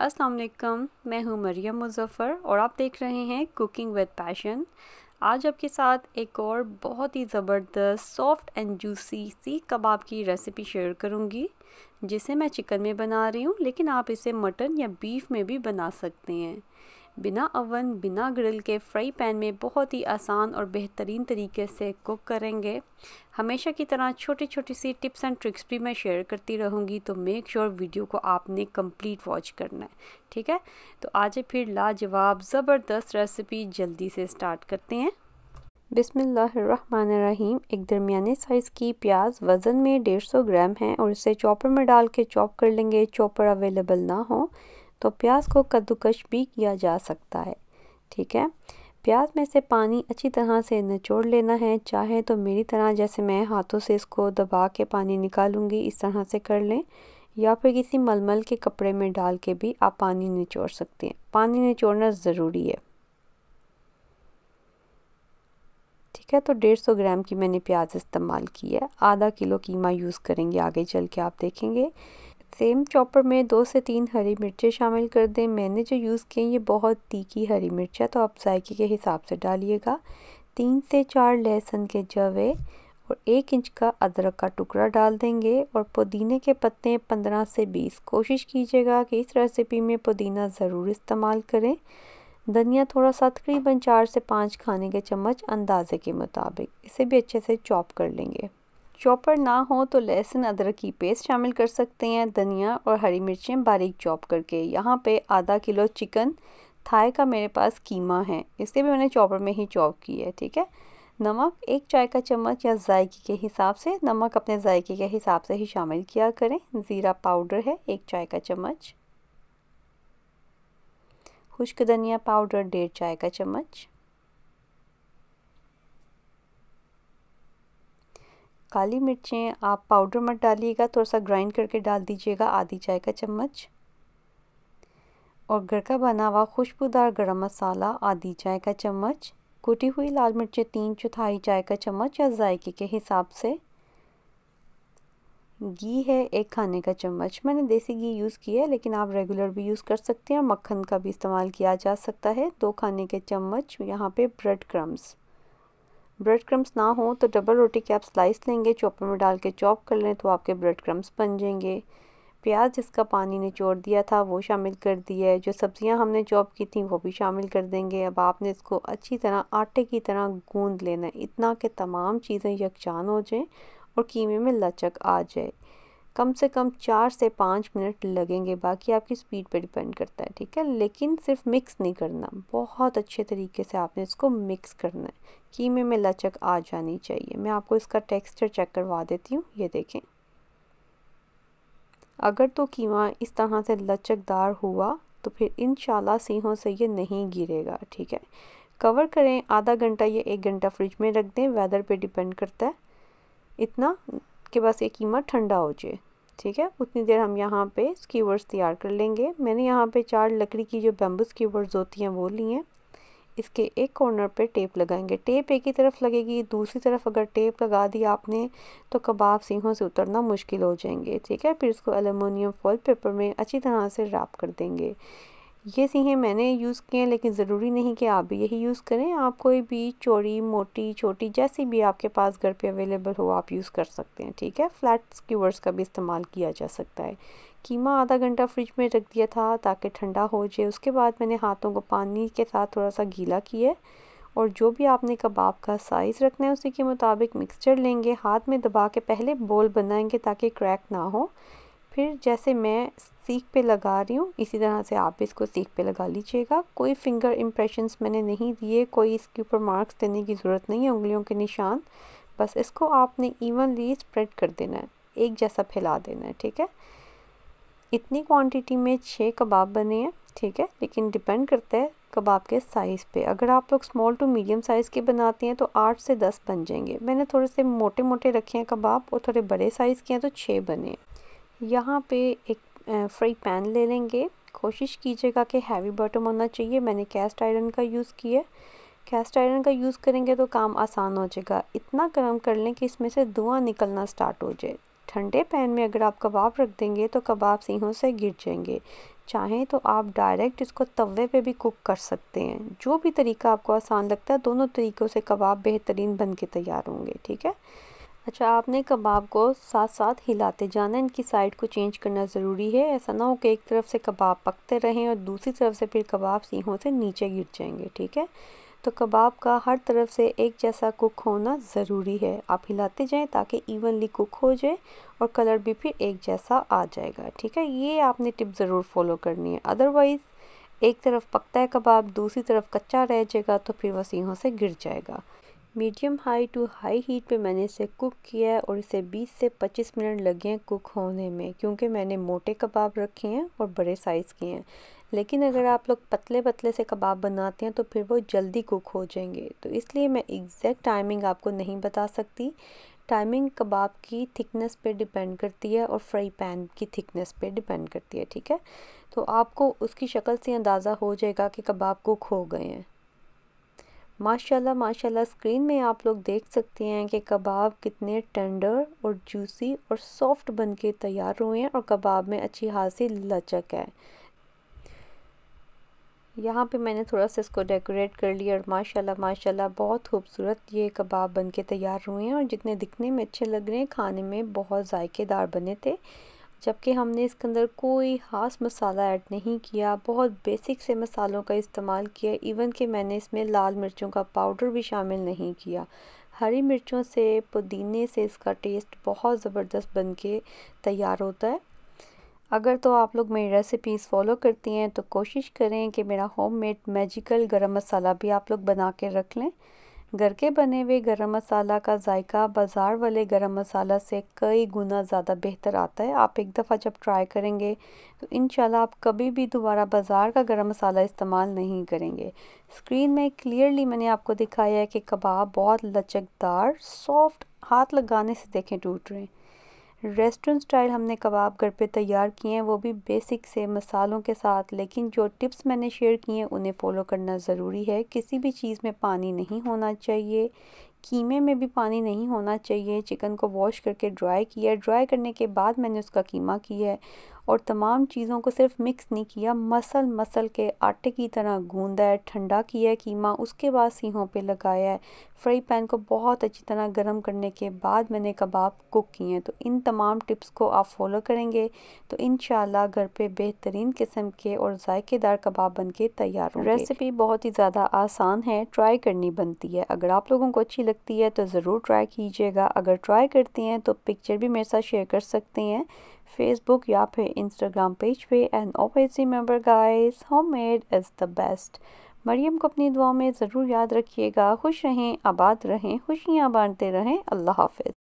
अस्सलाम वालेकुम मैं हूँ मरियम मुजफ़र और आप देख रहे हैं कुकिंग विद पैशन आज आपके साथ एक और बहुत ही ज़बरदस्त soft and juicy seekh kebab की रेसिपी शेयर करूँगी जिसे मैं चिकन में बना रही हूँ लेकिन आप इसे मटन या बीफ में भी बना सकते हैं बिना अवन बिना ग्रिल के फ्राई पैन में बहुत ही आसान और बेहतरीन तरीके से कुक करेंगे हमेशा की तरह छोटी छोटी सी टिप्स एंड ट्रिक्स भी मैं शेयर करती रहूँगी तो मेक श्योर sure वीडियो को आपने कंप्लीट वॉच करना है ठीक है तो आज फिर लाजवाब ज़बरदस्त रेसिपी जल्दी से स्टार्ट करते हैं बिसमीम एक दरमिया साइज़ की प्याज वज़न में 150 ग्राम है और इसे चॉपर में डाल के चॉप कर लेंगे चॉपर अवेलेबल ना हो तो प्याज को कद्दूकश भी किया जा सकता है ठीक है प्याज में से पानी अच्छी तरह से निचोड़ लेना है चाहे तो मेरी तरह जैसे मैं हाथों से इसको दबा के पानी निकालूंगी इस तरह से कर लें या फिर किसी मलमल के कपड़े में डाल के भी आप पानी निचोड़ सकते हैं पानी निचोड़ना ज़रूरी है ठीक है तो डेढ़ सौ ग्राम की मैंने प्याज इस्तेमाल की है आधा किलो कीमा यूज़ करेंगे आगे चल के आप देखेंगे सेम चॉपर में दो से तीन हरी मिर्चें शामिल कर दें मैंने जो यूज़ किए ये बहुत तीखी हरी मिर्च है तो आप जायके के हिसाब से डालिएगा तीन से चार लहसुन के जवे और एक इंच का अदरक का टुकड़ा डाल देंगे और पुदीने के पत्ते पंद्रह से बीस कोशिश कीजिएगा कि इस रेसिपी में पुदीना ज़रूर इस्तेमाल करें धनिया थोड़ा सा तकरीबन चार से पाँच खाने के चम्मच अंदाजे के मुताबिक इसे भी अच्छे से चॉप कर लेंगे चॉपर ना हो तो लहसुन अदरक की पेस्ट शामिल कर सकते हैं धनिया और हरी मिर्चें बारीक चॉप करके यहाँ पे आधा किलो चिकन थाए का मेरे पास कीमा है इसे भी मैंने चॉपर में ही चॉप की है ठीक है नमक एक चाय का चम्मच या जायके के हिसाब से नमक अपने जायके के हिसाब से ही शामिल किया करें ज़ीरा पाउडर है एक चाय का चम्मच खुश्क धनिया पाउडर डेढ़ चाय का चम्मच काली मिर्चें आप पाउडर मत डालिएगा थोड़ा सा ग्राइंड करके डाल दीजिएगा आधी चाय का चम्मच और घर का बना हुआ खुशबूदार गरम मसाला आधी चाय का चम्मच कूटी हुई लाल मिर्चें तीन चौथाई चाय का चम्मच या जायके के हिसाब से घी है एक खाने का चम्मच मैंने देसी घी यूज़ किया है लेकिन आप रेगुलर भी यूज़ कर सकते हैं मक्खन का भी इस्तेमाल किया जा सकता है दो खाने के चम्मच यहाँ पे ब्रेड क्रम्स ब्रेड क्रम्स ना हो तो डबल रोटी के आप स्लाइस लेंगे चॉपर में डाल के चॉप कर लें तो आपके ब्रेड क्रम्स बन जाएंगे प्याज जिसका पानी निचोड़ दिया था वो शामिल कर दिया है जो सब्ज़ियां हमने चॉप की थी वो भी शामिल कर देंगे अब आपने इसको अच्छी तरह आटे की तरह गूंद लेना है इतना कि तमाम चीज़ें यकजान हो जाएँ और कीमे में लचक आ जाए कम से कम चार से पाँच मिनट लगेंगे बाकी आपकी स्पीड पे डिपेंड करता है ठीक है लेकिन सिर्फ मिक्स नहीं करना बहुत अच्छे तरीके से आपने इसको मिक्स करना है कीमे में लचक आ जानी चाहिए मैं आपको इसका टेक्सचर चेक करवा देती हूँ ये देखें अगर तो कीमा इस तरह से लचकदार हुआ तो फिर इन सीहों से ये नहीं गिरेगा ठीक है कवर करें आधा घंटा या एक घंटा फ्रिज में रख दें वेदर पर डिपेंड करता है इतना आपके पास ये कीमा ठंडा हो जाए ठीक है उतनी देर हम यहाँ पे स्कीवर्स तैयार कर लेंगे मैंने यहाँ पे चार लकड़ी की जो बैम्बू स्कीवर्स होती हैं वो ली हैं इसके एक कॉर्नर पे टेप लगाएंगे टेप एक ही तरफ लगेगी दूसरी तरफ अगर टेप लगा दी आपने तो कबाब सीहों से उतरना मुश्किल हो जाएंगे ठीक है फिर इसको एलुमिनियम फॉल पेपर में अच्छी तरह से रैप कर देंगे ये सीहें मैंने यूज़ किए हैं लेकिन ज़रूरी नहीं कि आप भी यही यूज़ करें आप कोई भी चौड़ी मोटी छोटी जैसी भी आपके पास घर पे अवेलेबल हो आप यूज़ कर सकते हैं ठीक है फ्लैट स्क्यूवर्स का भी इस्तेमाल किया जा सकता है कीमा आधा घंटा फ्रिज में रख दिया था ताकि ठंडा हो जाए उसके बाद मैंने हाथों को पानी के साथ थोड़ा सा गीला किया और जो भी आपने कबाब का साइज़ रखना है उसी के मुताबिक मिक्सचर लेंगे हाथ में दबा के पहले बोल बनाएंगे ताकि क्रैक ना हो फिर जैसे मैं सीख पे लगा रही हूँ इसी तरह से आप इसको सीख पे लगा लीजिएगा कोई फिंगर इम्प्रेशन मैंने नहीं दिए कोई इसके ऊपर मार्क्स देने की ज़रूरत नहीं है उंगलियों के निशान बस इसको आपने इवनली स्प्रेड कर देना है एक जैसा फैला देना है ठीक है इतनी क्वांटिटी में छः कबाब बने हैं ठीक है लेकिन डिपेंड करता है कबाब के साइज़ पे अगर आप लोग स्मॉल टू मीडियम साइज़ के बनाते हैं तो आठ से दस बन जाएंगे मैंने थोड़े से मोटे मोटे रखे हैं कबाब और थोड़े बड़े साइज़ के हैं तो छः बने हैं यहाँ पे एक फ्राई पैन ले लेंगे कोशिश कीजिएगा कि हैवी बॉटम होना चाहिए मैंने कैस्ट आयरन का यूज़ किया कैस्ट आयरन का यूज़ करेंगे तो काम आसान हो जाएगा इतना गर्म कर लें कि इसमें से धुआं निकलना स्टार्ट हो जाए ठंडे पैन में अगर आप कबाब रख देंगे तो कबाब सीहों से गिर जाएंगे चाहें तो आप डायरेक्ट इसको तवे पे भी कुक कर सकते हैं जो भी तरीका आपको आसान लगता है दोनों तरीक़ों से कबाब बेहतरीन बन के तैयार होंगे ठीक है अच्छा आपने कबाब को साथ साथ हिलाते जाना इनकी साइड को चेंज करना ज़रूरी है ऐसा ना हो कि एक तरफ से कबाब पकते रहें और दूसरी तरफ से फिर कबाब सीहों से नीचे गिर जाएंगे ठीक है तो कबाब का हर तरफ से एक जैसा कुक होना ज़रूरी है आप हिलाते जाएं ताकि इवनली कुक हो जाए और कलर भी फिर एक जैसा आ जाएगा ठीक है ये आपने टिप ज़रूर फॉलो करनी है अदरवाइज़ एक तरफ पकता है कबाब दूसरी तरफ कच्चा रह जाएगा तो फिर वह सीहों से गिर जाएगा medium high to high heat पे मैंने इसे कुक किया है और इसे 20 से 25 मिनट लगे हैं कुक होने में क्योंकि मैंने मोटे कबाब रखे हैं और बड़े साइज़ के हैं लेकिन अगर आप लोग पतले पतले से कबाब बनाते हैं तो फिर वो जल्दी कुक हो जाएंगे तो इसलिए मैं एग्जैक्ट टाइमिंग आपको नहीं बता सकती टाइमिंग कबाब की थिकनेस पे डिपेंड करती है और फ्राई पैन की थिकनेस पे डिपेंड करती है ठीक है तो आपको उसकी शक्ल से अंदाज़ा हो जाएगा कि कबाब कुक हो गए हैं माशाल्लाह माशाल्लाह स्क्रीन में आप लोग देख सकते हैं कि कबाब कितने टेंडर और जूसी और सॉफ्ट बन के तैयार हुए हैं और कबाब में अच्छी खासी लचक है यहाँ पे मैंने थोड़ा सा इसको डेकोरेट कर लिया और माशाल्लाह माशाल्लाह बहुत खूबसूरत ये कबाब बन के तैयार हुए हैं और जितने दिखने में अच्छे लग रहे हैं खाने में बहुत जायकेदार बने थे जबकि हमने इसके अंदर कोई ख़ास मसाला ऐड नहीं किया बहुत बेसिक से मसालों का इस्तेमाल किया इवन कि मैंने इसमें लाल मिर्चों का पाउडर भी शामिल नहीं किया हरी मिर्चों से पुदीने से इसका टेस्ट बहुत ज़बरदस्त बन के तैयार होता है अगर तो आप लोग मेरी रेसिपीज़ फॉलो करती हैं तो कोशिश करें कि मेरा होममेड मैजिकल गरम मसाला भी आप लोग बना के रख लें घर के बने हुए गरम मसाला का जायका बाज़ार वाले गरम मसाला से कई गुना ज़्यादा बेहतर आता है आप एक दफ़ा जब ट्राई करेंगे तो इन आप कभी भी दोबारा बाज़ार का गरम मसाला इस्तेमाल नहीं करेंगे स्क्रीन में क्लियरली मैंने आपको दिखाया है कि कबाब बहुत लचकदार सॉफ्ट हाथ लगाने से देखें टूट रहे हैं रेस्टोरेंट स्टाइल हमने कबाब घर पे तैयार किए हैं वो भी बेसिक से मसालों के साथ लेकिन जो टिप्स मैंने शेयर किए हैं उन्हें फ़ॉलो करना ज़रूरी है किसी भी चीज़ में पानी नहीं होना चाहिए कीमे में भी पानी नहीं होना चाहिए चिकन को वॉश करके ड्राई किया ड्राई करने के बाद मैंने उसका कीमा किया है और तमाम चीज़ों को सिर्फ मिक्स नहीं किया मसल मसल के आटे की तरह गूंदा है ठंडा किया है कीमा उसके बाद सीहों पे लगाया है फ्राई पैन को बहुत अच्छी तरह गर्म करने के बाद मैंने कबाब कुक किए हैं तो इन तमाम टिप्स को आप फॉलो करेंगे तो इन घर पे बेहतरीन किस्म के और ऐकेदार कबाब बन के तैयार रेसिपी बहुत ही ज़्यादा आसान है ट्राई करनी बनती है अगर आप लोगों को अच्छी लगती है तो ज़रूर ट्राई कीजिएगा अगर ट्राई करती हैं तो पिक्चर भी मेरे साथ शेयर कर सकते हैं फेसबुक या फिर इंस्टाग्राम पेज पे and always remember guys homemade is the best Mariam को अपनी दुआ में ज़रूर याद रखिएगा खुश रहें आबाद रहें खुशियाँ बांटते रहें अल्लाह हाफिज